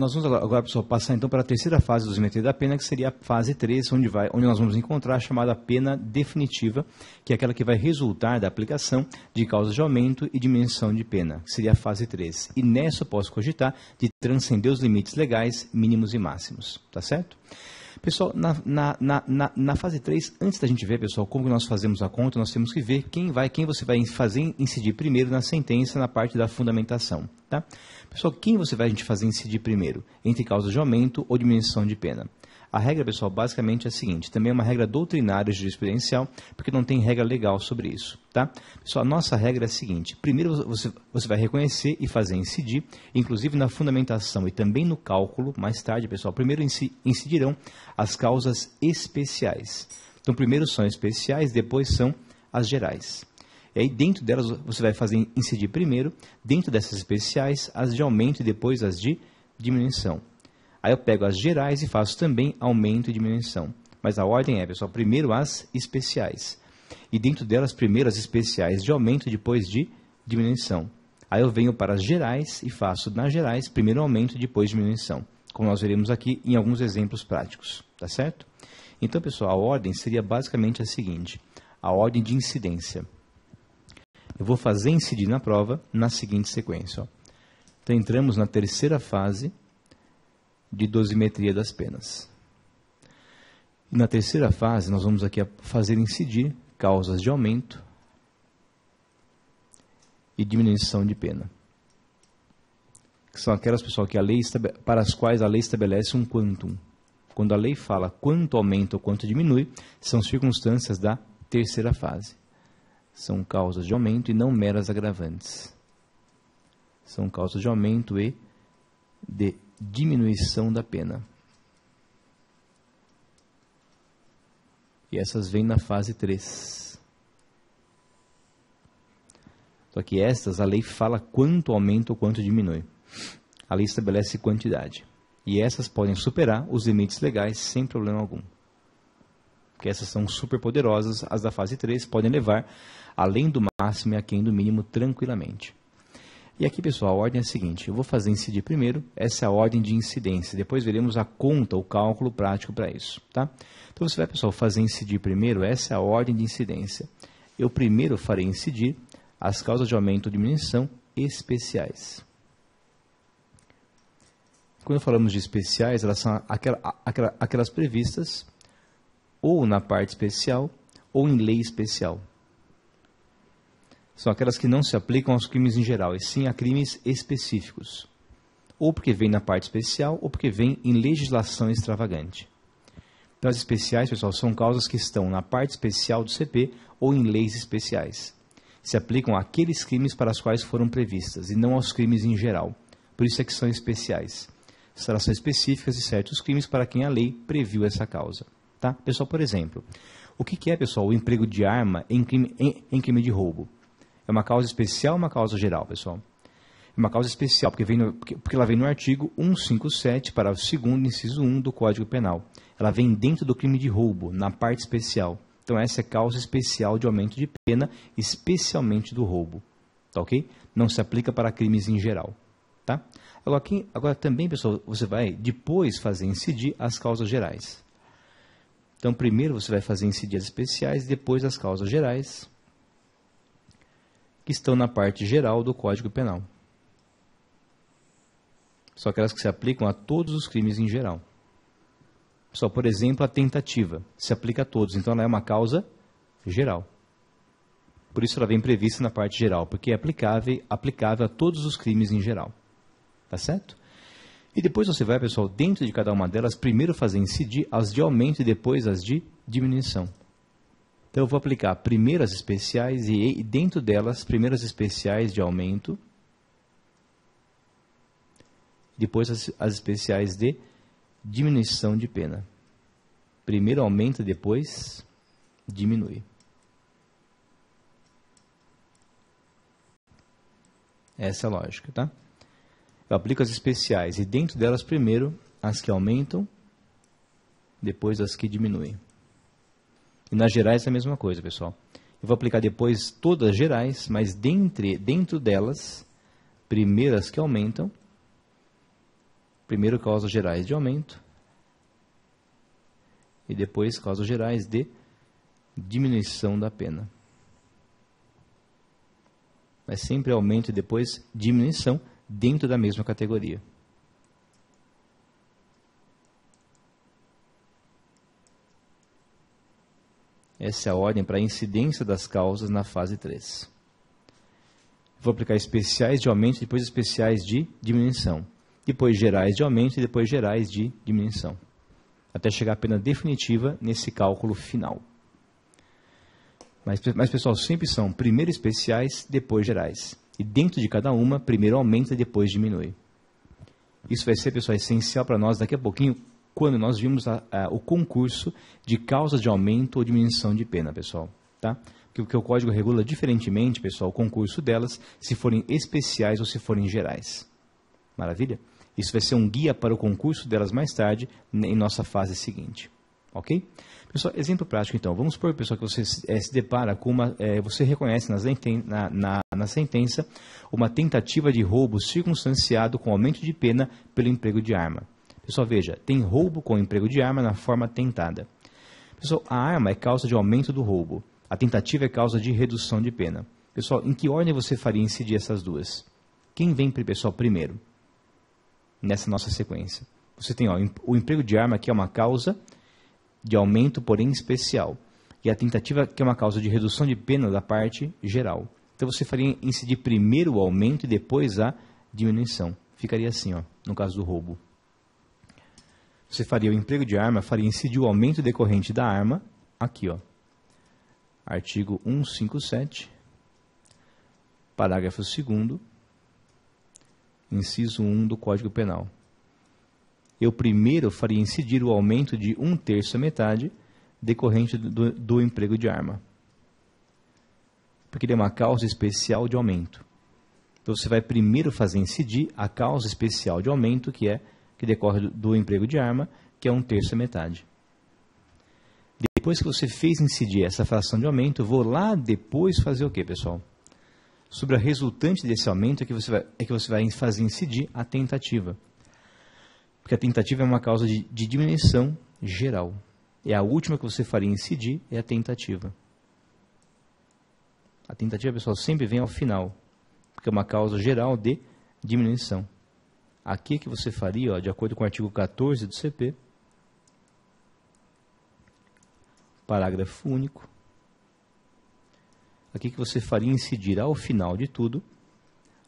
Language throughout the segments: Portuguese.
Nós vamos agora, pessoal, passar então para a terceira fase do desmentido da pena, que seria a fase 3, onde, vai, onde nós vamos encontrar a chamada pena definitiva, que é aquela que vai resultar da aplicação de causas de aumento e diminuição de pena, que seria a fase 3. E nessa eu posso cogitar de transcender os limites legais mínimos e máximos, tá certo? Pessoal, na, na, na, na, fase 3, antes da gente ver, pessoal, como nós fazemos a conta, nós temos que ver quem vai, quem você vai fazer incidir primeiro na sentença, na parte da fundamentação, tá? Pessoal, quem você vai a gente fazer incidir primeiro? Entre causas de aumento ou diminuição de pena? A regra, pessoal, basicamente é a seguinte, também é uma regra doutrinária jurisprudencial, porque não tem regra legal sobre isso, tá? Pessoal, a nossa regra é a seguinte, primeiro você, você vai reconhecer e fazer incidir, inclusive na fundamentação e também no cálculo, mais tarde, pessoal, primeiro incidirão as causas especiais. Então, primeiro são especiais, depois são as gerais. E aí, dentro delas, você vai fazer incidir primeiro, dentro dessas especiais, as de aumento e depois as de diminuição. Aí eu pego as gerais e faço também aumento e diminuição. Mas a ordem é, pessoal, primeiro as especiais. E dentro delas, primeiro as especiais de aumento e depois de diminuição. Aí eu venho para as gerais e faço nas gerais, primeiro aumento e depois diminuição. Como nós veremos aqui em alguns exemplos práticos, tá certo? Então, pessoal, a ordem seria basicamente a seguinte: a ordem de incidência. Eu vou fazer incidir na prova na seguinte sequência. Ó. Então entramos na terceira fase de dosimetria das penas. na terceira fase nós vamos aqui fazer incidir causas de aumento e diminuição de pena. Que são aquelas pessoal que a lei para as quais a lei estabelece um quantum. Quando a lei fala quanto aumenta ou quanto diminui, são circunstâncias da terceira fase são causas de aumento e não meras agravantes. São causas de aumento e de diminuição da pena. E essas vêm na fase 3. Só que estas, a lei fala quanto aumenta ou quanto diminui. A lei estabelece quantidade. E essas podem superar os limites legais sem problema algum porque essas são super poderosas, as da fase 3 podem levar além do máximo e aquém do mínimo tranquilamente. E aqui, pessoal, a ordem é a seguinte: eu vou fazer incidir primeiro, essa é a ordem de incidência, depois veremos a conta, o cálculo prático para isso, tá? Então você vai, pessoal, fazer incidir primeiro, essa é a ordem de incidência. Eu primeiro farei incidir as causas de aumento ou diminuição especiais. Quando falamos de especiais, elas são aquelas, aquelas previstas ou na parte especial, ou em lei especial. São aquelas que não se aplicam aos crimes em geral, e sim a crimes específicos. Ou porque vem na parte especial, ou porque vem em legislação extravagante. Então, as especiais, pessoal, são causas que estão na parte especial do CP ou em leis especiais. Se aplicam àqueles crimes para os quais foram previstas, e não aos crimes em geral. Por isso é que são especiais. Serão são específicas de certos crimes para quem a lei previu essa causa. Tá? Pessoal, por exemplo, o que, que é, pessoal, o emprego de arma em crime, em, em crime de roubo? É uma causa especial ou uma causa geral, pessoal? É uma causa especial, porque, vem no, porque, porque ela vem no artigo 157, parágrafo 2 inciso 1 do Código Penal. Ela vem dentro do crime de roubo, na parte especial. Então, essa é causa especial de aumento de pena, especialmente do roubo. Tá ok? Não se aplica para crimes em geral. Tá? Agora, aqui, agora também, pessoal, você vai depois fazer incidir as causas gerais. Então, primeiro você vai fazer incidências especiais, depois as causas gerais, que estão na parte geral do Código Penal. Só aquelas que se aplicam a todos os crimes em geral. Só, por exemplo, a tentativa se aplica a todos, então ela é uma causa geral. Por isso ela vem prevista na parte geral, porque é aplicável, aplicável a todos os crimes em geral. Tá certo? E depois você vai, pessoal, dentro de cada uma delas, primeiro fazer incidir as de aumento e depois as de diminuição. Então eu vou aplicar primeiras especiais e dentro delas, primeiras especiais de aumento, depois as, as especiais de diminuição de pena. Primeiro aumenta, depois diminui. Essa é a lógica, tá? Eu aplico as especiais e dentro delas primeiro as que aumentam, depois as que diminuem. E nas gerais é a mesma coisa, pessoal. Eu vou aplicar depois todas as gerais, mas dentre, dentro delas, primeiro as que aumentam, primeiro causas gerais de aumento, e depois causas gerais de diminuição da pena. Mas sempre aumento e depois diminuição dentro da mesma categoria. Essa é a ordem para a incidência das causas na fase 3. Vou aplicar especiais de aumento, depois especiais de diminuição. Depois gerais de aumento e depois gerais de diminuição. Até chegar à pena definitiva nesse cálculo final. Mas, mas pessoal, sempre são primeiro especiais, depois gerais. E dentro de cada uma, primeiro aumenta e depois diminui. Isso vai ser, pessoal, essencial para nós daqui a pouquinho, quando nós vimos a, a, o concurso de causas de aumento ou diminuição de pena, pessoal. Tá? Porque o código regula diferentemente, pessoal, o concurso delas, se forem especiais ou se forem gerais. Maravilha? Isso vai ser um guia para o concurso delas mais tarde, em nossa fase seguinte. Ok? Pessoal, exemplo prático então. Vamos supor, pessoal, que você é, se depara com uma. É, você reconhece na, na, na, sentença uma tentativa de roubo circunstanciado com aumento de pena pelo emprego de arma. Pessoal, veja, tem roubo com emprego de arma na forma tentada. Pessoal, a arma é causa de aumento do roubo. A tentativa é causa de redução de pena. Pessoal, em que ordem você faria incidir essas duas? Quem vem, pessoal, primeiro? Nessa nossa sequência. Você tem ó, o emprego de arma, que é uma causa de aumento, porém especial, e a tentativa que é uma causa de redução de pena da parte geral. Então você faria incidir primeiro o aumento e depois a diminuição. Ficaria assim, ó, no caso do roubo. Você faria o emprego de arma, faria incidir o aumento decorrente da arma, aqui, ó. Artigo 157, parágrafo 2 inciso 1 do Código Penal eu primeiro faria incidir o aumento de um terço à metade decorrente do, do emprego de arma. Porque ele é uma causa especial de aumento. Então você vai primeiro fazer incidir a causa especial de aumento, que é que decorre do, do emprego de arma, que é um terço à metade. Depois que você fez incidir essa fração de aumento, vou lá depois fazer o quê, pessoal? Sobre a resultante desse aumento é que você vai, é que você vai fazer incidir a tentativa. Porque a tentativa é uma causa de, de diminuição geral. É a última que você faria incidir, é a tentativa. A tentativa, pessoal, sempre vem ao final, porque é uma causa geral de diminuição. Aqui que você faria, ó, de acordo com o artigo 14 do CP, parágrafo único, aqui que você faria incidir ao final de tudo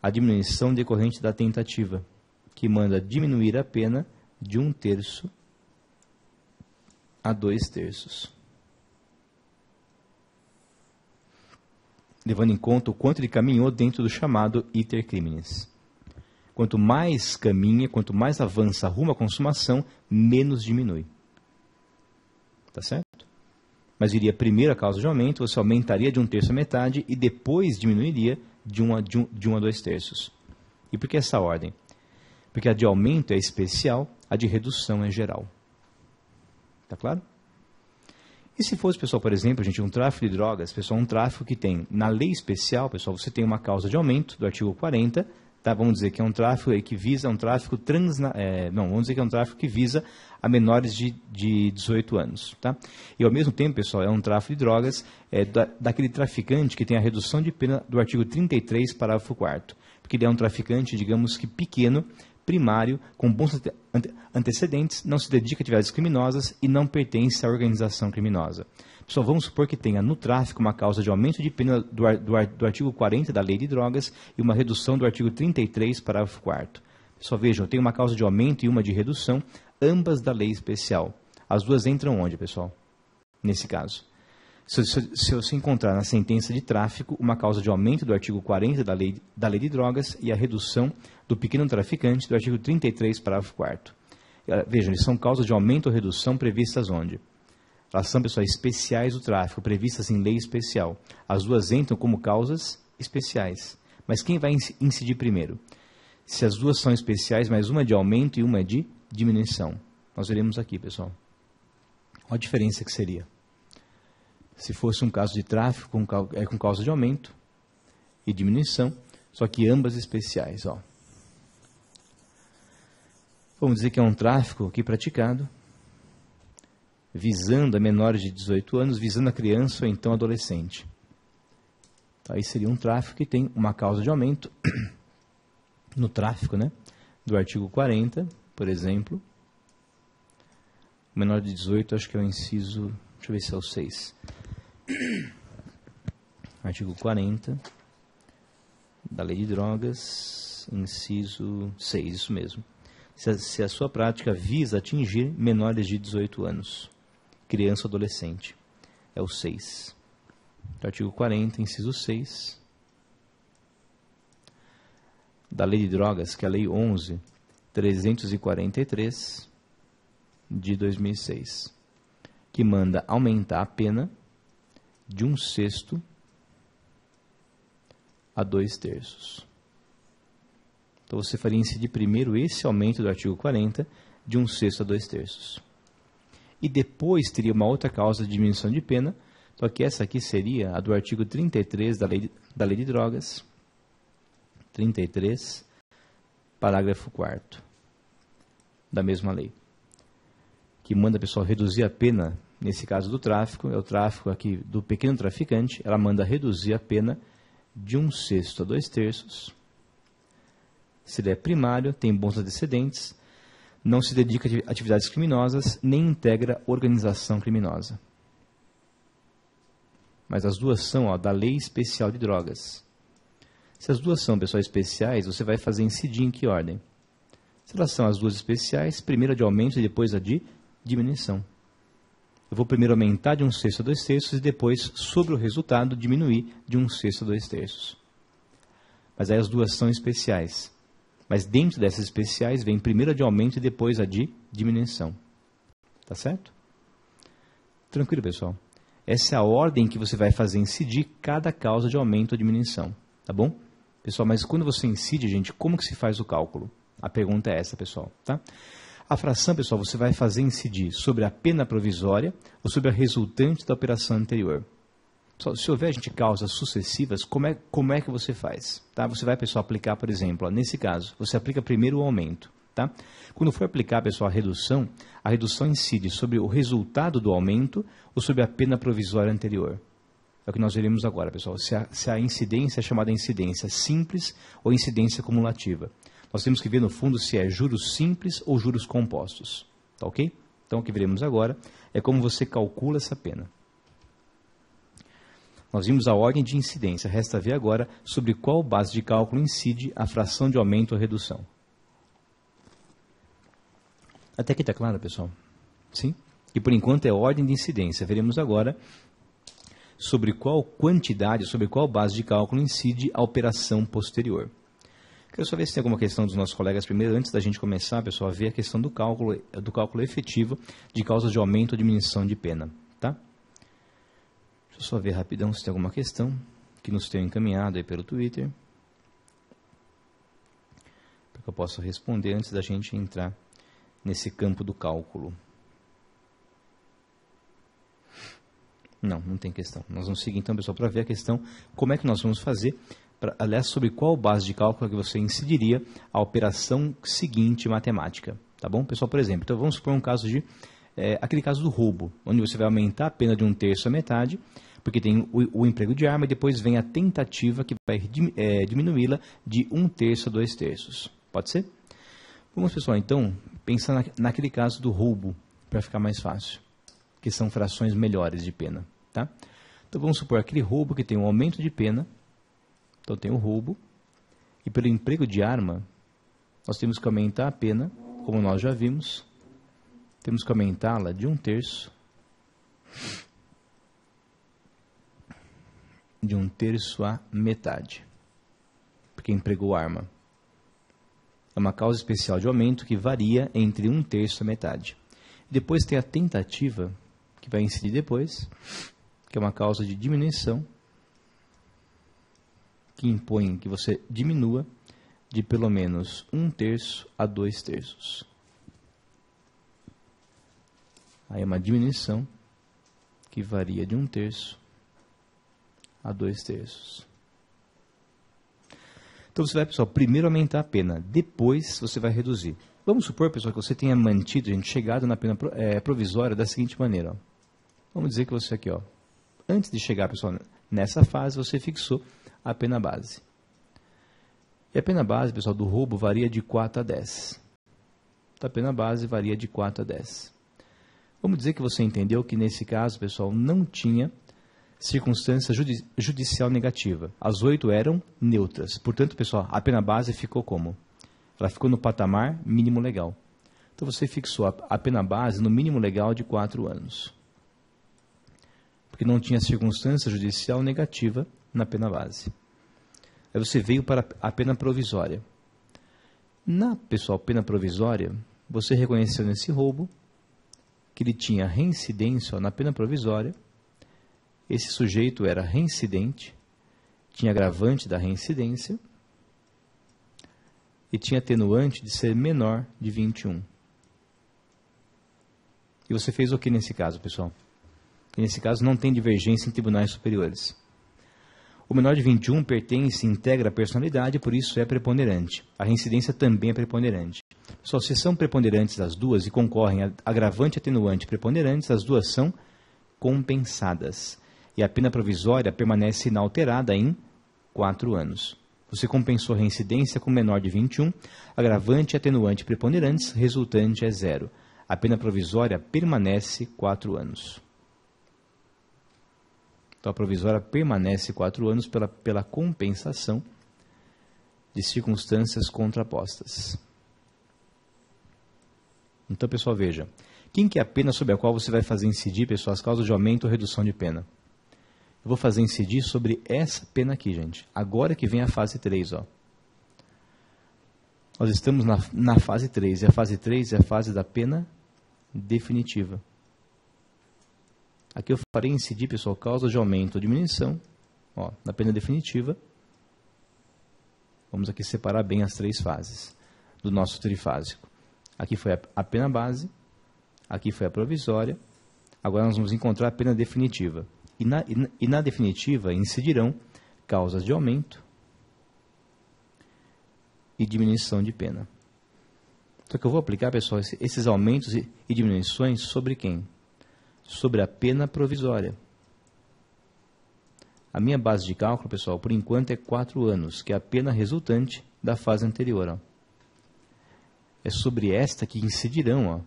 a diminuição decorrente da tentativa que manda diminuir a pena de um terço a dois terços. Levando em conta o quanto ele caminhou dentro do chamado iter criminis. Quanto mais caminha, quanto mais avança rumo à consumação, menos diminui. Tá certo? Mas iria primeiro a causa de aumento, você aumentaria de um terço a metade e depois diminuiria de um a, de um, de um a dois terços. E por que essa ordem? Porque a de aumento é especial, a de redução é geral. Tá claro? E se fosse, pessoal, por exemplo, gente, um tráfico de drogas, pessoal, um tráfico que tem, na lei especial, pessoal, você tem uma causa de aumento do artigo 40, tá? Vamos dizer que é um tráfico que visa um tráfico trans, é, não, vamos dizer que é um tráfico que visa a menores de, de 18 anos, tá? E ao mesmo tempo, pessoal, é um tráfico de drogas é, da, daquele traficante que tem a redução de pena do artigo 33, parágrafo 4 porque ele é um traficante, digamos que pequeno, primário, com bons antecedentes, não se dedica a atividades criminosas e não pertence à organização criminosa. Pessoal, vamos supor que tenha no tráfico uma causa de aumento de pena do, do, do artigo 40 da Lei de Drogas e uma redução do artigo 33, parágrafo 4 Pessoal, vejam, tem uma causa de aumento e uma de redução, ambas da lei especial. As duas entram onde, pessoal? Nesse caso se, se, se, encontrar na sentença de tráfico uma causa de aumento do artigo 40 da lei, da lei de drogas e a redução do pequeno traficante do artigo 33, parágrafo 4 ah, Vejam, são causas de aumento ou redução previstas onde? Elas são, pessoal, especiais do tráfico, previstas em lei especial. As duas entram como causas especiais. Mas quem vai incidir primeiro? Se as duas são especiais, mas uma é de aumento e uma é de diminuição. Nós veremos aqui, pessoal. Qual a diferença que seria? se fosse um caso de tráfico, com, é com causa de aumento e diminuição, só que ambas especiais. Ó. Vamos dizer que é um tráfico aqui praticado, visando a menores de 18 anos, visando a criança ou então adolescente. Então, aí seria um tráfico que tem uma causa de aumento no tráfico, né? Do artigo 40, por exemplo. O menor de 18, acho que é o inciso. Deixa eu ver se é o 6. Artigo 40 da Lei de Drogas, inciso 6, isso mesmo. Se a, se a sua prática visa atingir menores de 18 anos, criança ou adolescente, é o 6. Artigo 40, inciso 6 da Lei de Drogas, que é a Lei 11 343 de 2006, que manda aumentar a pena de um sexto a dois terços. Então você faria incidir primeiro esse aumento do artigo 40 de um sexto a dois terços. E depois teria uma outra causa de diminuição de pena, só que essa aqui seria a do artigo 33 da Lei, da lei de Drogas, 33, parágrafo 4 da mesma lei que manda a pessoa reduzir a pena, nesse caso do tráfico, é o tráfico aqui do pequeno traficante, ela manda reduzir a pena de um sexto a dois terços. Se ele é primário, tem bons antecedentes, não se dedica a atividades criminosas, nem integra organização criminosa. Mas as duas são ó, da Lei Especial de Drogas. Se as duas são pessoas especiais, você vai fazer incidir em que ordem? Se elas são as duas especiais, primeiro a de aumento e depois a de diminuição. Eu vou primeiro aumentar de um sexto a dois terços e depois, sobre o resultado, diminuir de um sexto a dois terços. Mas aí as duas são especiais. Mas dentro dessas especiais vem primeiro a de aumento e depois a de diminuição. Tá certo? Tranquilo, pessoal. Essa é a ordem que você vai fazer incidir cada causa de aumento ou diminuição. Tá bom? Pessoal, mas quando você incide, gente, como que se faz o cálculo? A pergunta é essa, pessoal, tá? A fração, pessoal, você vai fazer incidir sobre a pena provisória ou sobre a resultante da operação anterior. Pessoal, se houver, a gente, causas sucessivas, como é, como é que você faz? Tá? Você vai, pessoal, aplicar, por exemplo, ó, nesse caso, você aplica primeiro o aumento. Tá? Quando for aplicar, pessoal, a redução, a redução incide sobre o resultado do aumento ou sobre a pena provisória anterior. É o que nós veremos agora, pessoal. Se a, se a incidência é chamada incidência simples ou incidência cumulativa. Nós temos que ver no fundo se é juros simples ou juros compostos. Tá ok? Então o que veremos agora é como você calcula essa pena. Nós vimos a ordem de incidência, resta ver agora sobre qual base de cálculo incide a fração de aumento ou redução. Até aqui está claro, pessoal? Sim? E por enquanto é ordem de incidência. Veremos agora sobre qual quantidade, sobre qual base de cálculo incide a operação posterior. Quero só ver se tem alguma questão dos nossos colegas primeiro, antes da gente começar, pessoal, a ver a questão do cálculo, do cálculo efetivo de causas de aumento ou diminuição de pena, tá? Deixa eu só ver rapidão se tem alguma questão que nos tenham encaminhado aí pelo Twitter. Para que eu possa responder antes da gente entrar nesse campo do cálculo. Não, não tem questão. Nós vamos seguir então, pessoal, para ver a questão como é que nós vamos fazer pra, aliás, sobre qual base de cálculo é que você incidiria a operação seguinte matemática, tá bom, pessoal? Por exemplo, então vamos supor um caso de, é, aquele caso do roubo, onde você vai aumentar a pena de um terço à metade, porque tem o, o emprego de arma e depois vem a tentativa que vai é, diminuí-la de um terço a dois terços, pode ser? Vamos, pessoal, então, pensar na, naquele caso do roubo, para ficar mais fácil, que são frações melhores de pena, tá? Então, vamos supor aquele roubo que tem um aumento de pena, então tem o roubo. E pelo emprego de arma, nós temos que aumentar a pena, como nós já vimos. Temos que aumentá-la de um terço. De um terço a metade. Porque empregou arma. É uma causa especial de aumento que varia entre um terço à metade. Depois tem a tentativa, que vai incidir depois, que é uma causa de diminuição que impõem que você diminua de pelo menos um terço a dois terços. Aí é uma diminuição que varia de um terço a dois terços. Então você vai, pessoal, primeiro aumentar a pena, depois você vai reduzir. Vamos supor, pessoal, que você tenha mantido, gente, chegado na pena é, provisória da seguinte maneira. Ó. Vamos dizer que você aqui, ó, antes de chegar, pessoal, nessa fase você fixou a pena base. E a pena base, pessoal, do roubo varia de 4 a 10. a pena base varia de 4 a 10. Vamos dizer que você entendeu que nesse caso, pessoal, não tinha circunstância judi judicial negativa. As oito eram neutras. Portanto, pessoal, a pena base ficou como? Ela ficou no patamar mínimo legal. Então você fixou a pena base no mínimo legal de quatro anos. Porque não tinha circunstância judicial negativa na pena base. Aí você veio para a pena provisória. Na, pessoal, pena provisória, você reconheceu nesse roubo que ele tinha reincidência na pena provisória. Esse sujeito era reincidente, tinha agravante da reincidência e tinha atenuante de ser menor de 21. E você fez o que nesse caso, pessoal? Nesse caso não tem divergência em tribunais superiores. O menor de 21 pertence e integra a personalidade, por isso é preponderante. A reincidência também é preponderante. Só se são preponderantes as duas e concorrem a agravante e atenuante preponderantes, as duas são compensadas. E a pena provisória permanece inalterada em quatro anos. Você compensou a reincidência com menor de 21, agravante e atenuante preponderantes, resultante é zero. A pena provisória permanece quatro anos. Então a provisória permanece quatro anos pela, pela compensação de circunstâncias contrapostas. Então, pessoal, veja. Quem que é a pena sobre a qual você vai fazer incidir, pessoal, as causas de aumento ou redução de pena? Eu vou fazer incidir sobre essa pena aqui, gente. Agora que vem a fase 3, ó. Nós estamos na, na fase 3, e a fase 3 é a fase da pena definitiva. Aqui eu farei incidir, pessoal, causas de aumento ou diminuição, ó, na pena definitiva. Vamos aqui separar bem as três fases do nosso trifásico. Aqui foi a pena base, aqui foi a provisória, agora nós vamos encontrar a pena definitiva. E na, e na, e na definitiva incidirão causas de aumento e diminuição de pena. Só que eu vou aplicar, pessoal, esses aumentos e diminuições sobre quem? sobre a pena provisória. A minha base de cálculo, pessoal, por enquanto é 4 anos, que é a pena resultante da fase anterior. Ó. É sobre esta que incidirão ó,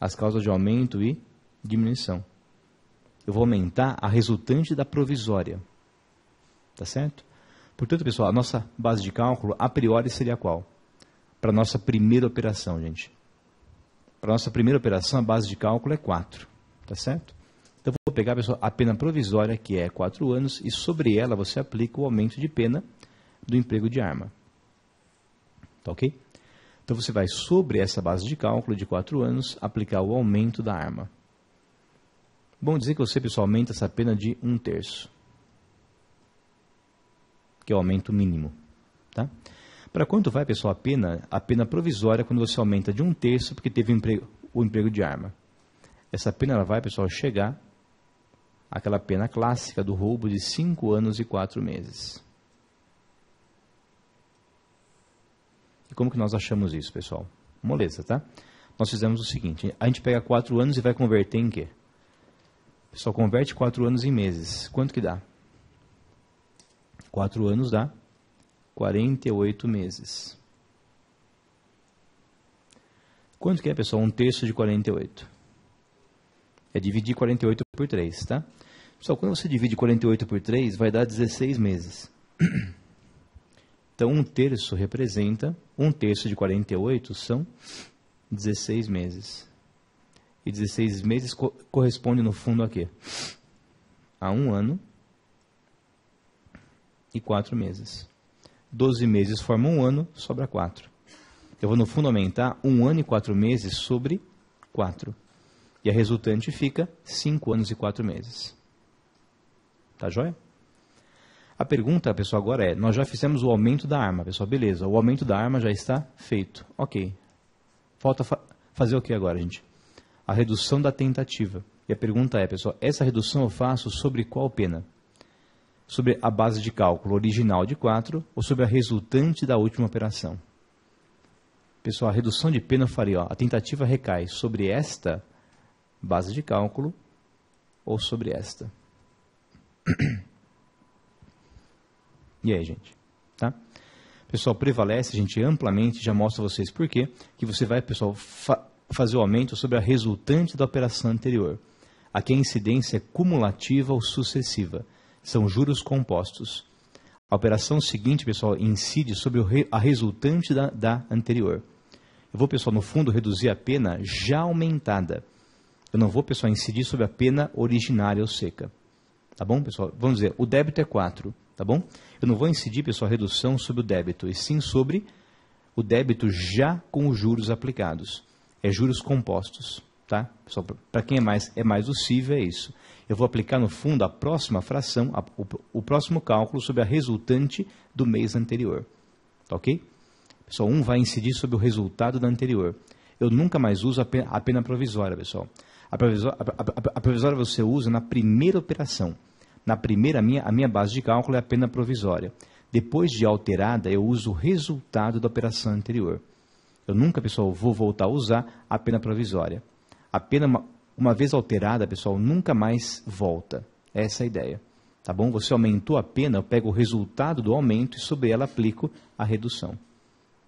as causas de aumento e diminuição. Eu vou aumentar a resultante da provisória. Tá certo? Portanto, pessoal, a nossa base de cálculo a priori seria qual? Para a nossa primeira operação, gente. Para a nossa primeira operação, a base de cálculo é 4. Tá certo? Então vou pegar a pena provisória, que é quatro anos, e sobre ela você aplica o aumento de pena do emprego de arma. Tá ok? Então você vai, sobre essa base de cálculo de 4 anos, aplicar o aumento da arma. Bom dizer que você, pessoal, aumenta essa pena de um terço, que é o aumento mínimo. Tá? Para quanto vai, pessoal, a pena? A pena provisória quando você aumenta de um terço porque teve emprego, o emprego de arma. Essa pena ela vai, pessoal, chegar àquela pena clássica do roubo de 5 anos e 4 meses. E como que nós achamos isso, pessoal? Moleza, tá? Nós fizemos o seguinte, a gente pega 4 anos e vai converter em quê? Pessoal, converte 4 anos em meses. Quanto que dá? 4 anos dá 48 meses. Quanto que é, pessoal? Um terço de 48. É dividir 48 por 3, tá? Pessoal, quando você divide 48 por 3, vai dar 16 meses. Então, um terço representa, um terço de 48 são 16 meses. E 16 meses co corresponde, no fundo, a quê? A um ano e quatro meses. 12 meses forma um ano, sobra quatro. Eu vou, no fundo, aumentar um ano e quatro meses sobre quatro. E a resultante fica 5 anos e 4 meses. Tá joia? A pergunta, pessoal, agora é: nós já fizemos o aumento da arma, pessoal, beleza. O aumento da arma já está feito. Ok. Falta fa fazer o que agora, gente? A redução da tentativa. E a pergunta é, pessoal, essa redução eu faço sobre qual pena? Sobre a base de cálculo original de 4 ou sobre a resultante da última operação? Pessoal, a redução de pena eu faria, ó, a tentativa recai sobre esta base de cálculo ou sobre esta. E aí, gente? Tá? Pessoal, prevalece, a gente, amplamente, já mostro a vocês por quê, que você vai, pessoal, fa fazer o aumento sobre a resultante da operação anterior. Aqui a incidência é cumulativa ou sucessiva, são juros compostos. A operação seguinte, pessoal, incide sobre re a resultante da, da anterior. Eu vou, pessoal, no fundo, reduzir a pena já aumentada. Eu não vou, pessoal, incidir sobre a pena originária ou seca. Tá bom, pessoal? Vamos dizer, o débito é 4, tá bom? Eu não vou incidir, pessoal, redução sobre o débito, e sim sobre o débito já com os juros aplicados. É juros compostos, tá? Pessoal, para quem é mais, é mais docível, é isso. Eu vou aplicar, no fundo, a próxima fração, a, o, o, próximo cálculo sobre a resultante do mês anterior. Tá ok? Pessoal, um vai incidir sobre o resultado da anterior. Eu nunca mais uso a pena, a pena provisória, pessoal. A provisória, a, a, a provisória você usa na primeira operação. Na primeira, a minha, a minha base de cálculo é a pena provisória. Depois de alterada, eu uso o resultado da operação anterior. Eu nunca, pessoal, vou voltar a usar a pena provisória. A pena, uma, uma vez alterada, pessoal, nunca mais volta. Essa é a ideia. Tá bom? Você aumentou a pena, eu pego o resultado do aumento e sobre ela aplico a redução.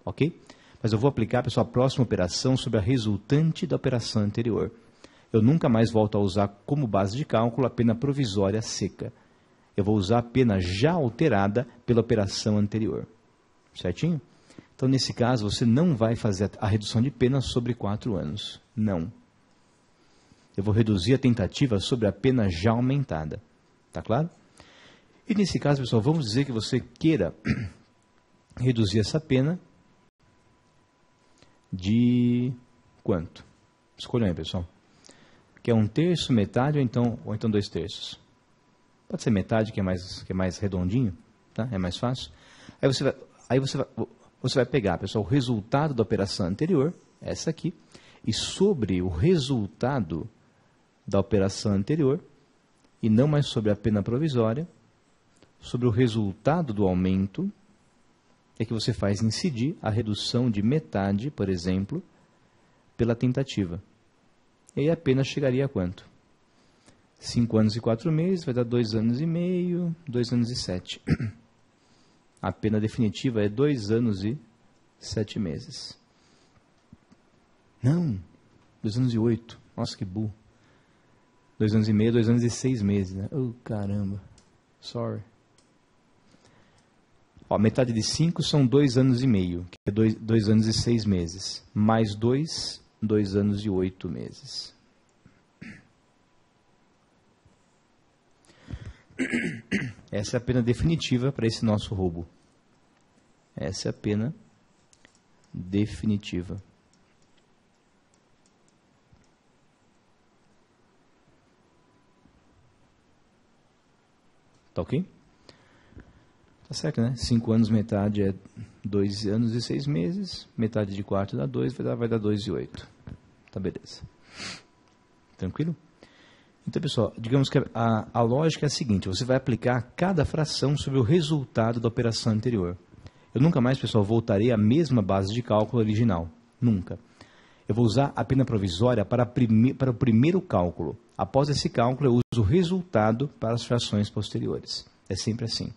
Ok? Mas eu vou aplicar, pessoal, a próxima operação sobre a resultante da operação anterior eu nunca mais volto a usar como base de cálculo a pena provisória seca. Eu vou usar a pena já alterada pela operação anterior. Certinho? Então, nesse caso, você não vai fazer a redução de pena sobre quatro anos. Não. Eu vou reduzir a tentativa sobre a pena já aumentada. Tá claro? E nesse caso, pessoal, vamos dizer que você queira reduzir essa pena de quanto? Escolha aí, pessoal que é um terço, metade ou então, ou então dois terços. Pode ser metade, que é mais, que é mais redondinho, tá? é mais fácil. Aí você vai, aí você vai, você vai pegar, pessoal, o resultado da operação anterior, essa aqui, e sobre o resultado da operação anterior, e não mais sobre a pena provisória, sobre o resultado do aumento, é que você faz incidir a redução de metade, por exemplo, pela tentativa e apenas chegaria a quanto? 5 anos e 4 meses, vai dar 2 anos e meio, 2 anos e 7. A pena definitiva é 2 anos e 7 meses. Não, dois anos e oito. Nossa, que burro. 2 anos e meio, 2 anos e 6 meses. Né? Oh, caramba. Sorry. Ó, metade de 5 são 2 anos e meio, que é 2 anos e 6 meses. Mais 2, dois anos e oito meses. Essa é a pena definitiva para esse nosso roubo. Essa é a pena definitiva. Tá ok? Tá certo, né? 5 anos, metade é 2 anos e 6 meses. Metade de 4 dá 2, vai dar 2 vai dar e 8. Tá, beleza. Tranquilo? Então, pessoal, digamos que a, a lógica é a seguinte: você vai aplicar cada fração sobre o resultado da operação anterior. Eu nunca mais, pessoal, voltarei à mesma base de cálculo original. Nunca. Eu vou usar a pena provisória para, prime, para o primeiro cálculo. Após esse cálculo, eu uso o resultado para as frações posteriores. É sempre assim.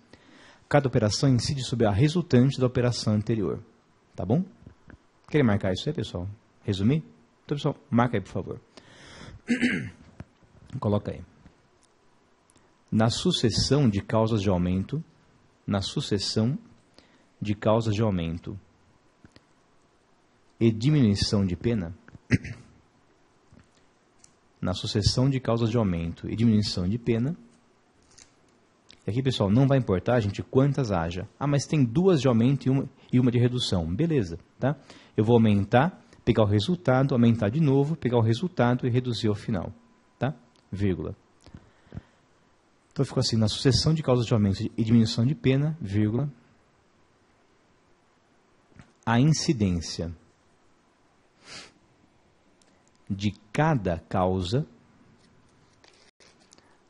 Cada operação incide sobre a resultante da operação anterior. Tá bom? Querem marcar isso aí, pessoal? Resumir? Então, pessoal, marca aí, por favor. Coloca aí. Na sucessão de causas de aumento, na sucessão de causas de aumento e diminuição de pena, na sucessão de causas de aumento e diminuição de pena, e aqui, pessoal, não vai importar, gente, quantas haja. Ah, mas tem duas de aumento e uma, e uma de redução. Beleza, tá? Eu vou aumentar pegar o resultado, aumentar de novo, pegar o resultado e reduzir ao final, tá? Vírgula. Então ficou assim, na sucessão de causas de aumento e diminuição de pena, vírgula, a incidência de cada causa,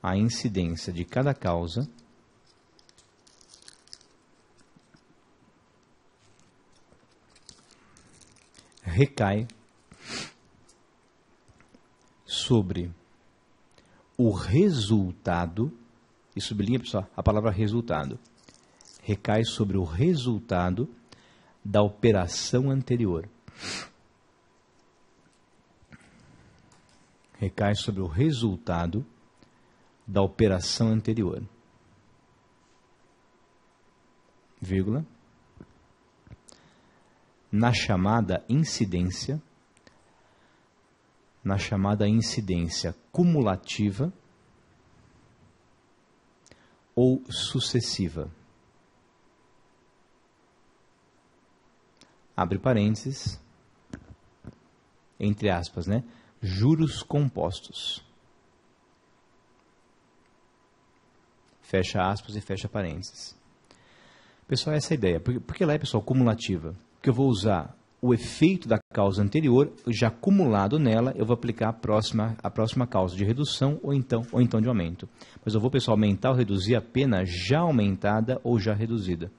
a incidência de cada causa recai sobre o resultado, e sublinha pessoal, a palavra resultado, recai sobre o resultado da operação anterior. Recai sobre o resultado da operação anterior. Vírgula na chamada incidência, na chamada incidência cumulativa ou sucessiva. Abre parênteses, entre aspas, né? Juros compostos. Fecha aspas e fecha parênteses. Pessoal, essa é a ideia. Por, que lá é, pessoal, cumulativa? que eu vou usar o efeito da causa anterior, já acumulado nela, eu vou aplicar a próxima, a próxima causa de redução ou então, ou então de aumento. Mas eu vou, pessoal, aumentar ou reduzir a pena já aumentada ou já reduzida.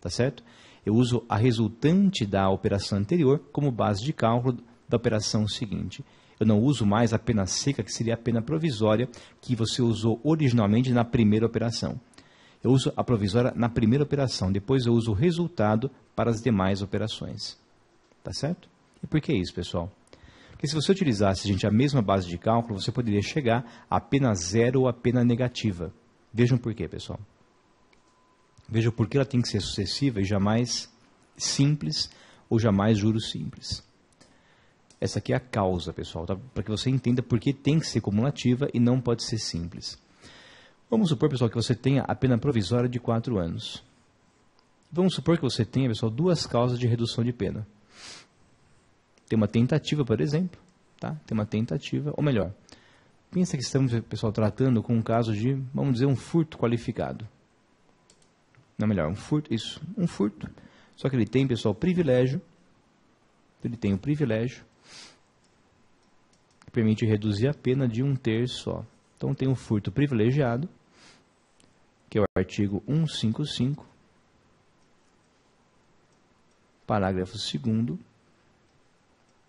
Tá certo? Eu uso a resultante da operação anterior como base de cálculo da operação seguinte. Eu não uso mais a pena seca, que seria a pena provisória que você usou originalmente na primeira operação eu uso a provisória na primeira operação, depois eu uso o resultado para as demais operações. Tá certo? E por que isso, pessoal? Porque se você utilizasse, gente, a mesma base de cálculo, você poderia chegar a pena zero ou a pena negativa. Vejam por quê, pessoal. Vejam por que ela tem que ser sucessiva e jamais simples ou jamais juros simples. Essa aqui é a causa, pessoal, tá? para que você entenda por que tem que ser cumulativa e não pode ser simples. Vamos supor, pessoal, que você tenha a pena provisória de 4 anos. Vamos supor que você tenha, pessoal, duas causas de redução de pena. Tem uma tentativa, por exemplo, tá? Tem uma tentativa, ou melhor, pensa que estamos, pessoal, tratando com um caso de, vamos dizer, um furto qualificado. Não, melhor, um furto, isso, um furto. Só que ele tem, pessoal, privilégio. Ele tem o um privilégio que permite reduzir a pena de um terço só. Então tem um furto privilegiado que é o artigo 155, parágrafo 2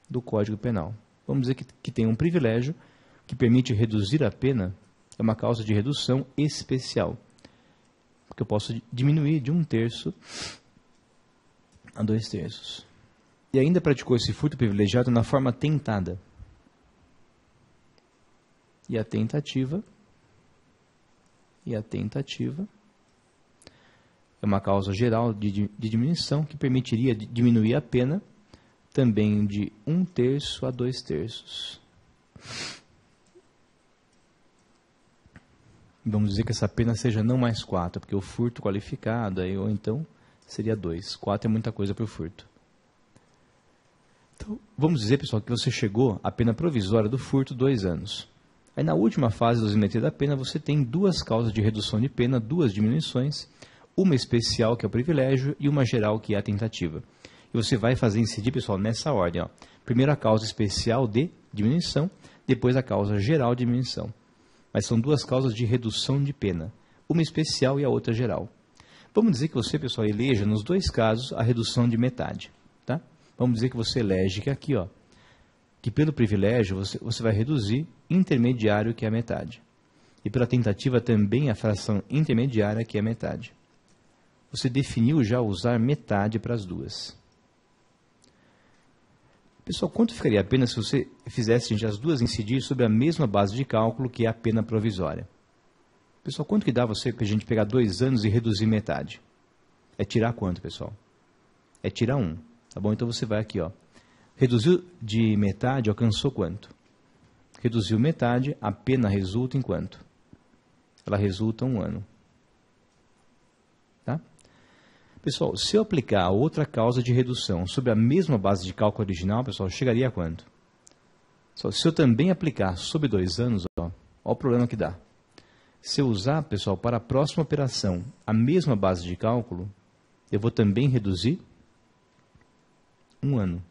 do Código Penal. Vamos dizer que, que tem um privilégio que permite reduzir a pena, é uma causa de redução especial. Porque eu posso diminuir de um terço a dois terços. E ainda praticou esse furto privilegiado na forma tentada. E a tentativa e a tentativa. É uma causa geral de, de diminuição que permitiria diminuir a pena também de um terço a dois terços. Vamos dizer que essa pena seja não mais quatro, porque o furto qualificado, aí, ou então seria dois. Quatro é muita coisa para o furto. Então, vamos dizer, pessoal, que você chegou à pena provisória do furto dois anos. Aí na última fase do isonetia da pena, você tem duas causas de redução de pena, duas diminuições, uma especial, que é o privilégio, e uma geral, que é a tentativa. E você vai fazer incidir, pessoal, nessa ordem. Ó. Primeiro a causa especial de diminuição, depois a causa geral de diminuição. Mas são duas causas de redução de pena, uma especial e a outra geral. Vamos dizer que você, pessoal, eleja nos dois casos a redução de metade. Tá? Vamos dizer que você elege que aqui, ó, que pelo privilégio você, você vai reduzir intermediário, que é a metade, e pela tentativa também a fração intermediária, que é a metade. Você definiu já usar metade para as duas. Pessoal, quanto ficaria a pena se você fizesse as duas incidir sobre a mesma base de cálculo que é a pena provisória? Pessoal, quanto que dá você que a gente pegar dois anos e reduzir metade? É tirar quanto, pessoal? É tirar um, tá bom? Então você vai aqui, ó, Reduziu de metade, alcançou quanto? Reduziu metade, a pena resulta em quanto? Ela resulta um ano. Tá? Pessoal, se eu aplicar outra causa de redução sobre a mesma base de cálculo original, pessoal, chegaria a quanto? se eu também aplicar sobre dois anos, olha ó o problema que dá. Se eu usar, pessoal, para a próxima operação a mesma base de cálculo, eu vou também reduzir um ano.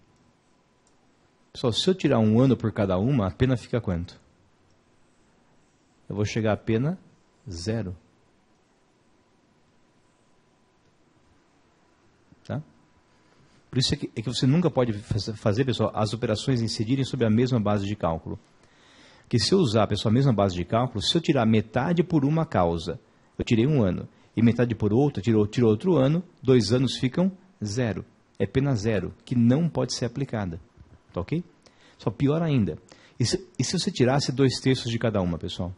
Pessoal, se eu tirar um ano por cada uma, a pena fica quanto? Eu vou chegar a pena zero. Tá? Por isso é que, é que você nunca pode fazer, pessoal, as operações incidirem sobre a mesma base de cálculo. Que se eu usar, pessoal, a mesma base de cálculo, se eu tirar metade por uma causa, eu tirei um ano, e metade por outra, tirou, tirou outro ano, dois anos ficam zero. É pena zero, que não pode ser aplicada. Tá ok? Só pior ainda. E se, e se você tirasse dois terços de cada uma, pessoal?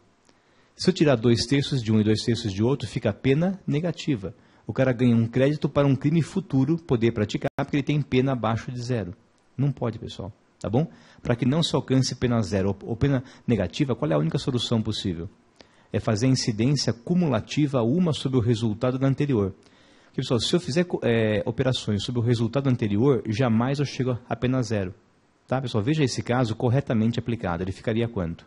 Se eu tirar dois terços de um e dois terços de outro, fica a pena negativa. O cara ganha um crédito para um crime futuro poder praticar, porque ele tem pena abaixo de zero. Não pode, pessoal. Tá bom? Para que não se alcance pena zero ou pena negativa, qual é a única solução possível? É fazer a incidência cumulativa uma sobre o resultado da anterior. Porque, pessoal, se eu fizer é, operações sobre o resultado anterior, jamais eu chego a pena zero. Tá, pessoal, veja esse caso corretamente aplicado. Ele ficaria quanto?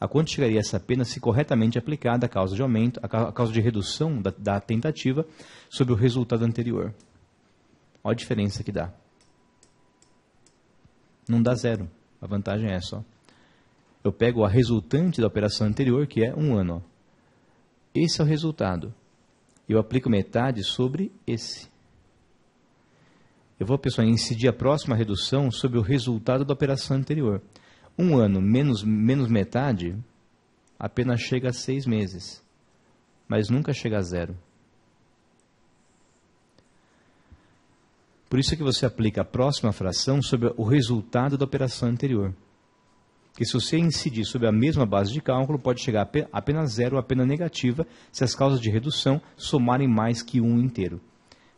A quanto chegaria essa pena se corretamente aplicada a causa de aumento, a causa de redução da, da tentativa sobre o resultado anterior? Olha a diferença que dá. Não dá zero. A vantagem é essa. Ó. Eu pego a resultante da operação anterior, que é um ano. Ó. Esse é o resultado. Eu aplico metade sobre esse eu vou, pessoal, incidir a próxima redução sobre o resultado da operação anterior. Um ano menos, menos metade apenas chega a seis meses, mas nunca chega a zero. Por isso é que você aplica a próxima fração sobre o resultado da operação anterior. Porque se você incidir sobre a mesma base de cálculo, pode chegar a apenas zero, a pena negativa, se as causas de redução somarem mais que um inteiro.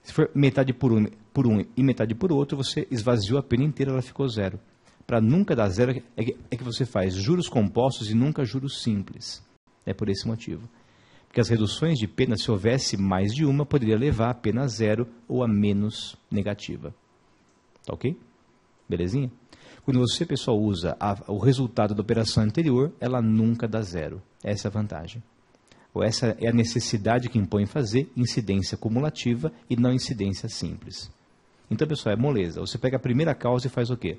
Se for metade por um, por um e metade por outro, você esvaziou a pena inteira, ela ficou zero. Para nunca dar zero, é que, é que você faz juros compostos e nunca juros simples. É por esse motivo. Porque as reduções de pena, se houvesse mais de uma, poderia levar a pena a zero ou a menos negativa. Tá ok? Belezinha? Quando você, pessoal, usa a, o resultado da operação anterior, ela nunca dá zero. Essa é a vantagem. Essa é a necessidade que impõe fazer incidência cumulativa e não incidência simples. Então, pessoal, é moleza. Você pega a primeira causa e faz o quê?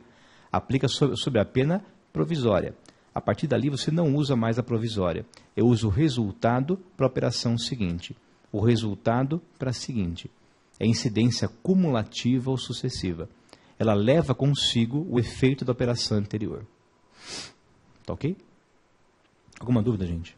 Aplica sobre a pena provisória. A partir dali, você não usa mais a provisória. Eu uso o resultado para a operação seguinte. O resultado para a seguinte. É incidência cumulativa ou sucessiva. Ela leva consigo o efeito da operação anterior. Tá ok? Alguma dúvida, gente?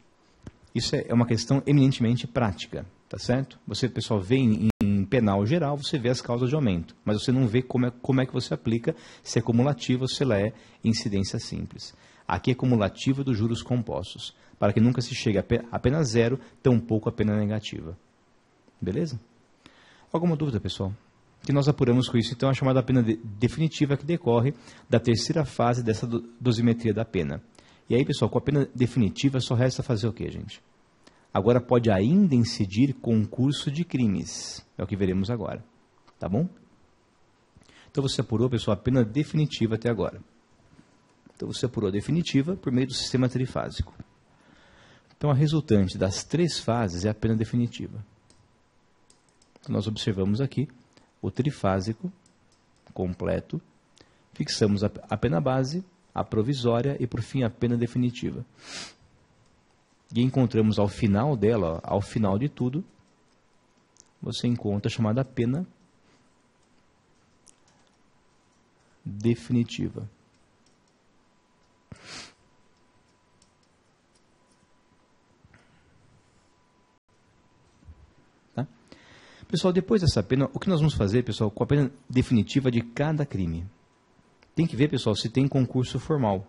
Isso é uma questão eminentemente prática, tá certo? Você, pessoal, vê em, em penal geral, você vê as causas de aumento, mas você não vê como é, como é que você aplica, se é cumulativa ou se ela é incidência simples. Aqui é cumulativa dos juros compostos, para que nunca se chegue a pena zero, tampouco a pena negativa. Beleza? Alguma dúvida, pessoal? que nós apuramos com isso, então, a chamada pena de definitiva que decorre da terceira fase dessa do dosimetria da pena. E aí, pessoal, com a pena definitiva só resta fazer o quê, gente? Agora pode ainda incidir concurso de crimes. É o que veremos agora. Tá bom? Então você apurou, pessoal, a pena definitiva até agora. Então você apurou a definitiva por meio do sistema trifásico. Então a resultante das três fases é a pena definitiva. Então, nós observamos aqui o trifásico completo, fixamos a pena base a provisória e, por fim, a pena definitiva. E encontramos ao final dela, ao final de tudo, você encontra a chamada pena definitiva. Tá? Pessoal, depois dessa pena, o que nós vamos fazer, pessoal, com a pena definitiva de cada crime? Tem que ver, pessoal, se tem concurso formal.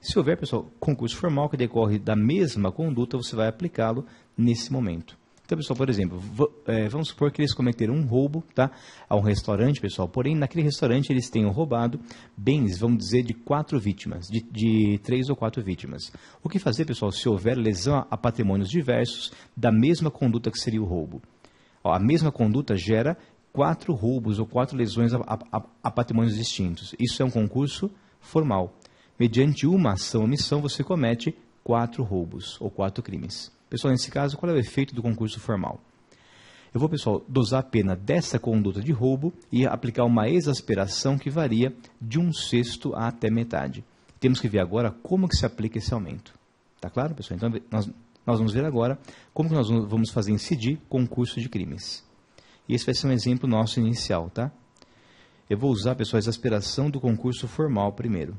Se houver, pessoal, concurso formal que decorre da mesma conduta, você vai aplicá-lo nesse momento. Então, pessoal, por exemplo, é, vamos supor que eles cometeram um roubo tá, a um restaurante, pessoal. Porém, naquele restaurante eles tenham roubado bens, vamos dizer, de quatro vítimas, de, de três ou quatro vítimas. O que fazer, pessoal, se houver lesão a patrimônios diversos da mesma conduta que seria o roubo? Ó, a mesma conduta gera quatro roubos ou quatro lesões a, a, a patrimônios distintos. Isso é um concurso formal. Mediante uma ação ou missão, você comete quatro roubos ou quatro crimes. Pessoal, nesse caso, qual é o efeito do concurso formal? Eu vou, pessoal, dosar a pena dessa conduta de roubo e aplicar uma exasperação que varia de um sexto a até metade. Temos que ver agora como que se aplica esse aumento. Tá claro, pessoal? Então, nós, nós vamos ver agora como que nós vamos fazer incidir concurso de crimes. E esse vai ser um exemplo nosso inicial, tá? Eu vou usar, pessoal, a exasperação do concurso formal primeiro.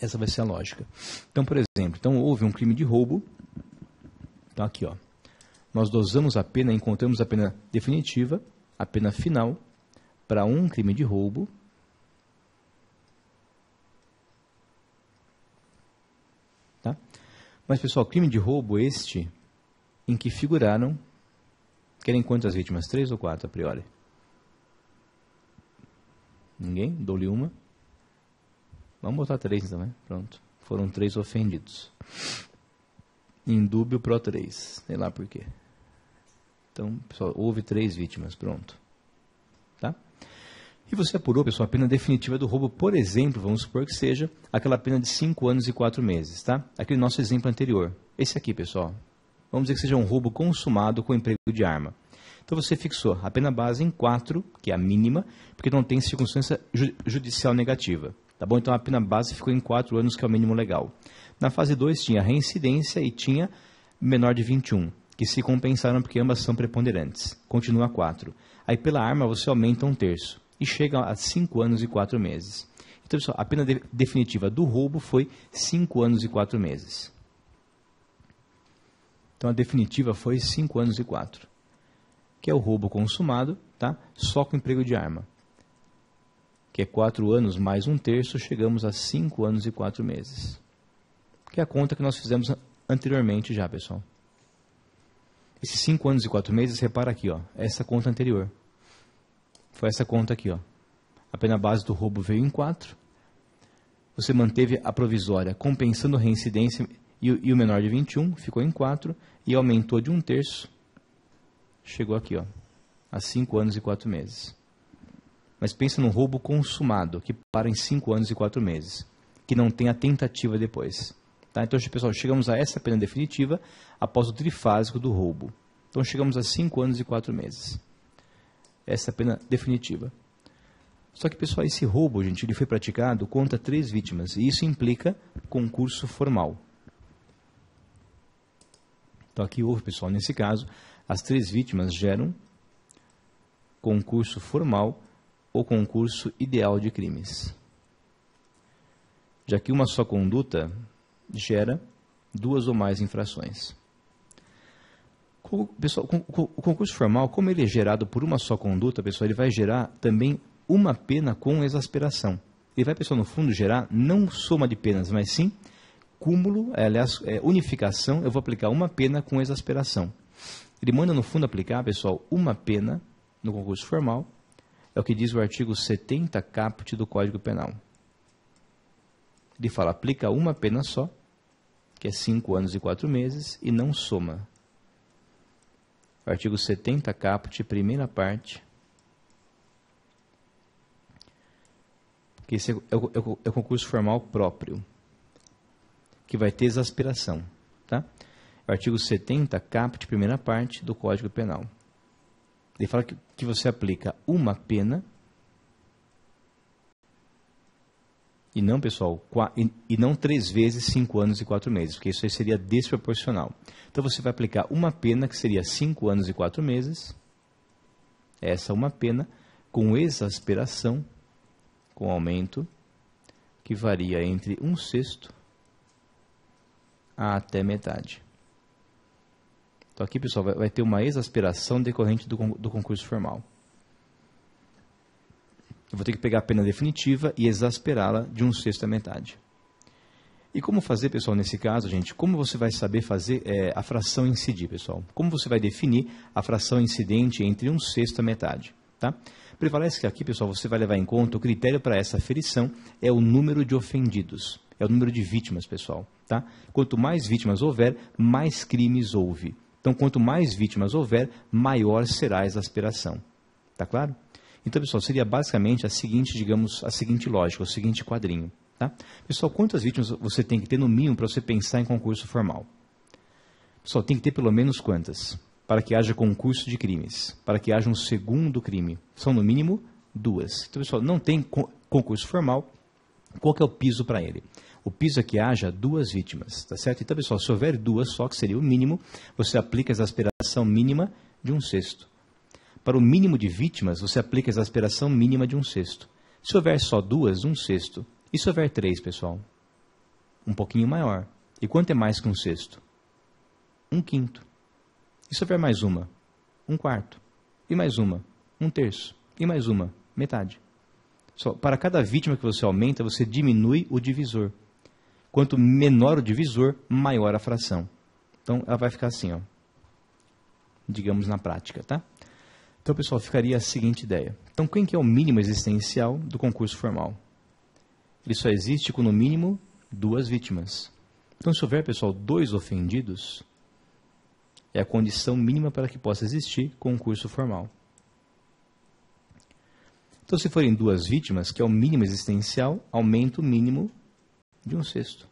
Essa vai ser a lógica. Então, por exemplo, então houve um crime de roubo. Então, aqui, ó. Nós dosamos a pena, encontramos a pena definitiva, a pena final, para um crime de roubo Mas, pessoal, crime de roubo este em que figuraram, querem quantas vítimas? Três ou quatro, a priori? Ninguém? Dou-lhe uma. Vamos botar três então, né? Pronto. Foram três ofendidos. Indúbio pro três. Sei lá por quê. Então, pessoal, houve três vítimas. Pronto e você apurou, pessoal, a pena definitiva do roubo, por exemplo, vamos supor que seja aquela pena de 5 anos e 4 meses, tá? Aquele nosso exemplo anterior. Esse aqui, pessoal. Vamos dizer que seja um roubo consumado com emprego de arma. Então você fixou a pena base em 4, que é a mínima, porque não tem circunstância ju judicial negativa. Tá bom? Então a pena base ficou em 4 anos, que é o mínimo legal. Na fase 2 tinha reincidência e tinha menor de 21, que se compensaram porque ambas são preponderantes. Continua 4. Aí pela arma você aumenta um terço e chega a cinco anos e quatro meses. Então, pessoal, a pena de definitiva do roubo foi cinco anos e quatro meses. Então, a definitiva foi cinco anos e quatro, que é o roubo consumado, tá? Só com emprego de arma, que é quatro anos mais um terço, chegamos a cinco anos e quatro meses, que é a conta que nós fizemos anteriormente já, pessoal. Esses cinco anos e quatro meses, repara aqui, ó, essa conta anterior. Foi essa conta aqui, ó. A pena base do roubo veio em 4. Você manteve a provisória, compensando a reincidência e, e, o menor de 21, ficou em 4 e aumentou de um terço. Chegou aqui, ó, a 5 anos e 4 meses. Mas pensa num roubo consumado, que para em 5 anos e 4 meses, que não tem a tentativa depois. Tá? Então, pessoal, chegamos a essa pena definitiva após o trifásico do roubo. Então, chegamos a 5 anos e 4 meses essa é pena definitiva. Só que, pessoal, esse roubo, gente, ele foi praticado contra três vítimas, e isso implica concurso formal. Então, aqui houve, pessoal, nesse caso, as três vítimas geram concurso formal ou concurso ideal de crimes. Já que uma só conduta gera duas ou mais infrações. Pessoal, o concurso formal, como ele é gerado por uma só conduta, pessoal, ele vai gerar também uma pena com exasperação. Ele vai, pessoal, no fundo, gerar não soma de penas, mas sim cúmulo, é, aliás, é, unificação, eu vou aplicar uma pena com exasperação. Ele manda, no fundo, aplicar, pessoal, uma pena no concurso formal, é o que diz o artigo 70 caput do Código Penal. Ele fala, aplica uma pena só, que é 5 anos e 4 meses, e não soma artigo 70, caput, primeira parte. Que esse é, é o, é, o, é o, concurso formal próprio, que vai ter exasperação. Tá? artigo 70, caput, primeira parte do Código Penal. Ele fala que, que você aplica uma pena E não, pessoal, e não três vezes cinco anos e quatro meses, porque isso aí seria desproporcional. Então você vai aplicar uma pena que seria cinco anos e quatro meses, essa uma pena com exasperação, com aumento, que varia entre um sexto a até metade. Então aqui, pessoal, vai ter uma exasperação decorrente do, do concurso formal. Eu vou ter que pegar a pena definitiva e exasperá-la de um sexto à metade. E como fazer, pessoal, nesse caso, gente? Como você vai saber fazer é, a fração incidir, pessoal? Como você vai definir a fração incidente entre um sexto à metade? Tá? Prevalece que aqui, pessoal, você vai levar em conta o critério para essa aferição é o número de ofendidos, é o número de vítimas, pessoal. Tá? Quanto mais vítimas houver, mais crimes houve. Então, quanto mais vítimas houver, maior será a exasperação. Tá claro? Então, pessoal, seria basicamente a seguinte, digamos, a seguinte lógica, o seguinte quadrinho. Tá? Pessoal, quantas vítimas você tem que ter no mínimo para você pensar em concurso formal? Pessoal, tem que ter pelo menos quantas? Para que haja concurso de crimes, para que haja um segundo crime. São no mínimo duas. Então, pessoal, não tem concurso formal, qual que é o piso para ele? O piso é que haja duas vítimas, tá certo? Então, pessoal, se houver duas só, que seria o mínimo, você aplica a exasperação mínima de um sexto. Para o mínimo de vítimas, você aplica a exasperação mínima de um sexto. Se houver só duas, um sexto. E se houver três, pessoal? Um pouquinho maior. E quanto é mais que um sexto? Um quinto. E se houver mais uma? Um quarto. E mais uma? Um terço. E mais uma? Metade. Só para cada vítima que você aumenta, você diminui o divisor. Quanto menor o divisor, maior a fração. Então ela vai ficar assim, ó. Digamos na prática, tá? Então, pessoal, ficaria a seguinte ideia. Então, quem que é o mínimo existencial do concurso formal? Ele só existe com, no mínimo, duas vítimas. Então, se houver, pessoal, dois ofendidos, é a condição mínima para que possa existir concurso formal. Então, se forem duas vítimas, que é o mínimo existencial, aumenta o mínimo de um sexto.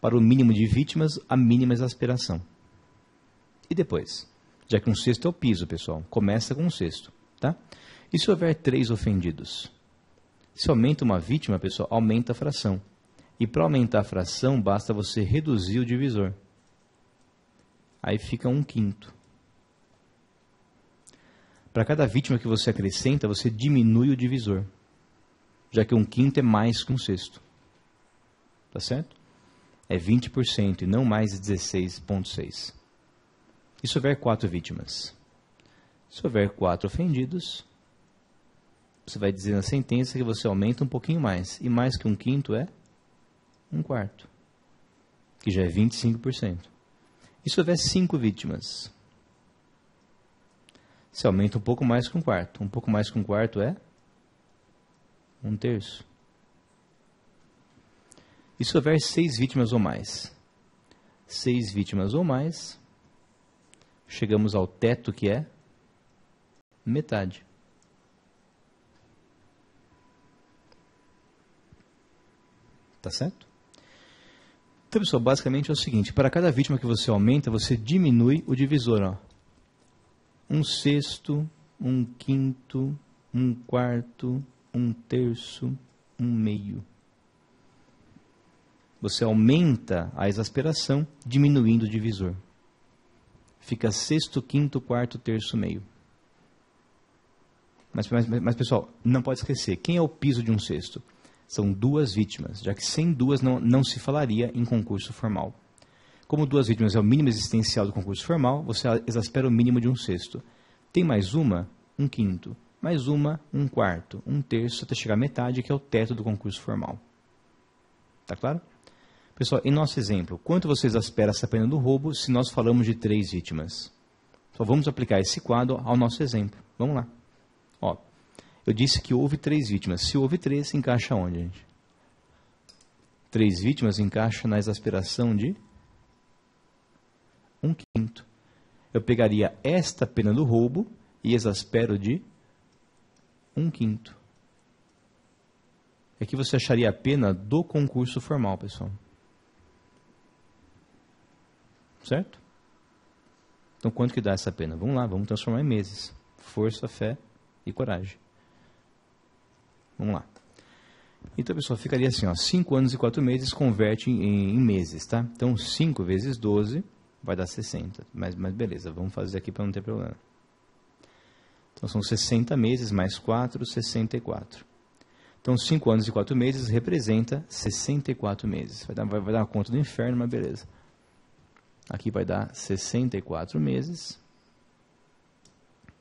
Para o mínimo de vítimas, a mínima exasperação. E depois? já que um sexto é o piso, pessoal. Começa com um sexto, tá? E se houver três ofendidos? Se aumenta uma vítima, pessoal, aumenta a fração. E para aumentar a fração, basta você reduzir o divisor. Aí fica um quinto. Para cada vítima que você acrescenta, você diminui o divisor. Já que um quinto é mais que um sexto. Tá certo? É 20% e não mais 16,6%. E se houver quatro vítimas? Se houver quatro ofendidos, você vai dizer na sentença que você aumenta um pouquinho mais. E mais que um quinto é um quarto, que já é 25%. E se houver cinco vítimas? Você aumenta um pouco mais que um quarto. Um pouco mais que um quarto é um terço. E se houver seis vítimas ou mais? Seis vítimas ou mais, chegamos ao teto que é metade. Tá certo? Então, pessoal, basicamente é o seguinte: para cada vítima que você aumenta, você diminui o divisor. Ó. Um sexto, um quinto, um quarto, um terço, um meio. Você aumenta a exasperação diminuindo o divisor fica sexto, quinto, quarto, terço, meio. Mas, mas, mas, pessoal, não pode esquecer, quem é o piso de um sexto? São duas vítimas, já que sem duas não, não se falaria em concurso formal. Como duas vítimas é o mínimo existencial do concurso formal, você exaspera o mínimo de um sexto. Tem mais uma, um quinto. Mais uma, um quarto. Um terço, até chegar à metade, que é o teto do concurso formal. Tá claro? Pessoal, em nosso exemplo, quanto vocês aspera essa pena do roubo se nós falamos de três vítimas? Só vamos aplicar esse quadro ao nosso exemplo. Vamos lá. Ó, eu disse que houve três vítimas. Se houve três, encaixa onde, gente? Três vítimas encaixa na exasperação de um quinto. Eu pegaria esta pena do roubo e exaspero de um quinto. Aqui é você acharia a pena do concurso formal, pessoal. Certo? Então quanto que dá essa pena? Vamos lá, vamos transformar em meses. Força, fé e coragem. Vamos lá. Então, pessoal, ficaria assim, ó, 5 anos e 4 meses converte em, em, meses, tá? Então, 5 vezes 12 vai dar 60. Mas, mas beleza, vamos fazer aqui para não ter problema. Então, são 60 meses mais 4, 64. Então, 5 anos e 4 meses representa 64 meses. Vai dar, vai, vai dar uma conta do inferno, mas beleza. Aqui vai dar 64 meses.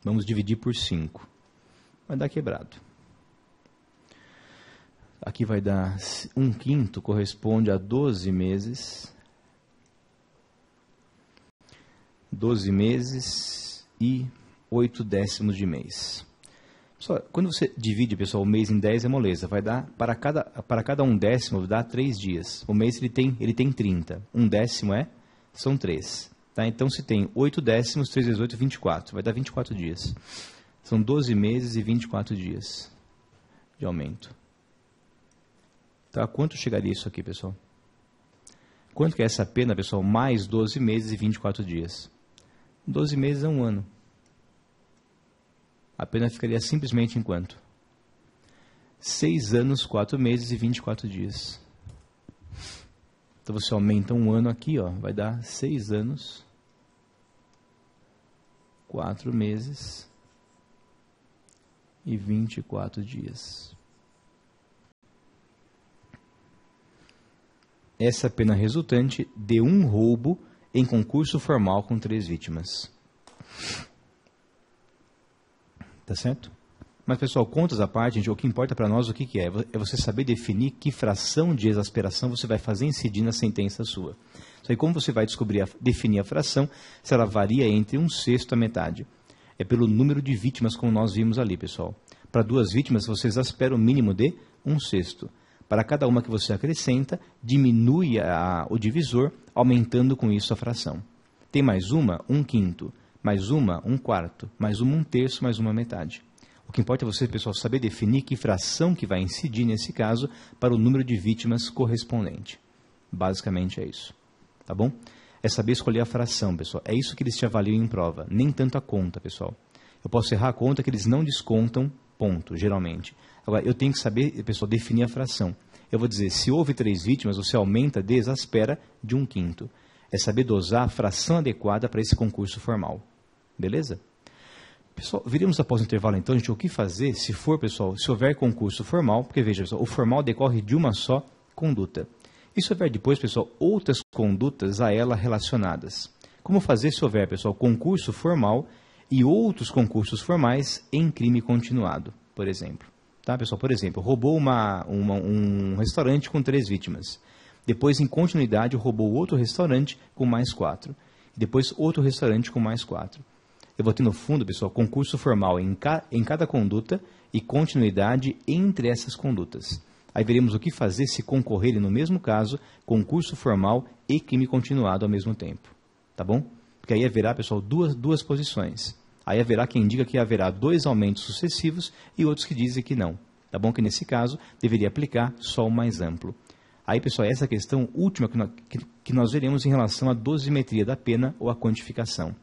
Vamos dividir por 5. Vai dar quebrado. Aqui vai dar 1 um quinto, corresponde a 12 meses. 12 meses e 8 décimos de mês. Pessoal, quando você divide, pessoal, o mês em 10 é moleza. Vai dar, para cada, para cada um décimo, dá 3 dias. O mês ele tem, ele tem 30. Um décimo é são 3. Tá? Então, se tem 8 décimos, 3 vezes 8, 24. Vai dar 24 dias. São 12 meses e 24 dias de aumento. a tá? Quanto chegaria isso aqui, pessoal? Quanto que é essa pena, pessoal? Mais 12 meses e 24 dias. 12 meses é um ano. A pena ficaria simplesmente em quanto? 6 anos, 4 meses e 24 dias. Então você aumenta um ano aqui, ó, vai dar seis anos, quatro meses e vinte e quatro dias. Essa pena resultante de um roubo em concurso formal com três vítimas. Tá certo? Mas, pessoal, contas à parte, gente, o que importa para nós o que, que é? É você saber definir que fração de exasperação você vai fazer incidir na sentença sua. Isso aí, como você vai descobrir, a, definir a fração, se ela varia entre um sexto à metade? É pelo número de vítimas, como nós vimos ali, pessoal. Para duas vítimas, você exaspera o mínimo de um sexto. Para cada uma que você acrescenta, diminui a, o divisor, aumentando com isso a fração. Tem mais uma, um quinto. Mais uma, um quarto. Mais uma, um terço. Mais uma, metade. O que importa é você, pessoal, saber definir que fração que vai incidir nesse caso para o número de vítimas correspondente. Basicamente é isso. Tá bom? É saber escolher a fração, pessoal. É isso que eles te avaliam em prova, nem tanto a conta, pessoal. Eu posso errar a conta que eles não descontam, ponto, geralmente. Agora, eu tenho que saber, pessoal, definir a fração. Eu vou dizer, se houve três vítimas, você aumenta, desaspera de um quinto. É saber dosar a fração adequada para esse concurso formal. Beleza? Pessoal, veremos após o intervalo então, gente, o que fazer se for, pessoal, se houver concurso formal, porque veja, pessoal, o formal decorre de uma só conduta. E se houver depois, pessoal, outras condutas a ela relacionadas. Como fazer se houver, pessoal, concurso formal e outros concursos formais em crime continuado, por exemplo. Tá, pessoal? Por exemplo, roubou uma, uma, um restaurante com três vítimas. Depois, em continuidade, roubou outro restaurante com mais quatro. Depois, outro restaurante com mais quatro. Eu vou ter no fundo, pessoal, concurso formal em, ca, em cada conduta e continuidade entre essas condutas. Aí veremos o que fazer se concorrerem, no mesmo caso, concurso formal e crime continuado ao mesmo tempo. Tá bom? Porque aí haverá, pessoal, duas, duas posições. Aí haverá quem diga que haverá dois aumentos sucessivos e outros que dizem que não. Tá bom? Que nesse caso deveria aplicar só o mais amplo. Aí, pessoal, essa questão última que nós, que, que nós veremos em relação à dosimetria da pena ou à quantificação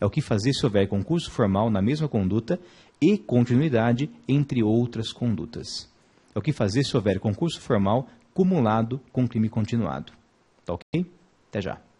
é o que fazer se houver concurso formal na mesma conduta e continuidade entre outras condutas. É o que fazer se houver concurso formal cumulado com crime continuado. Tá ok? Até já.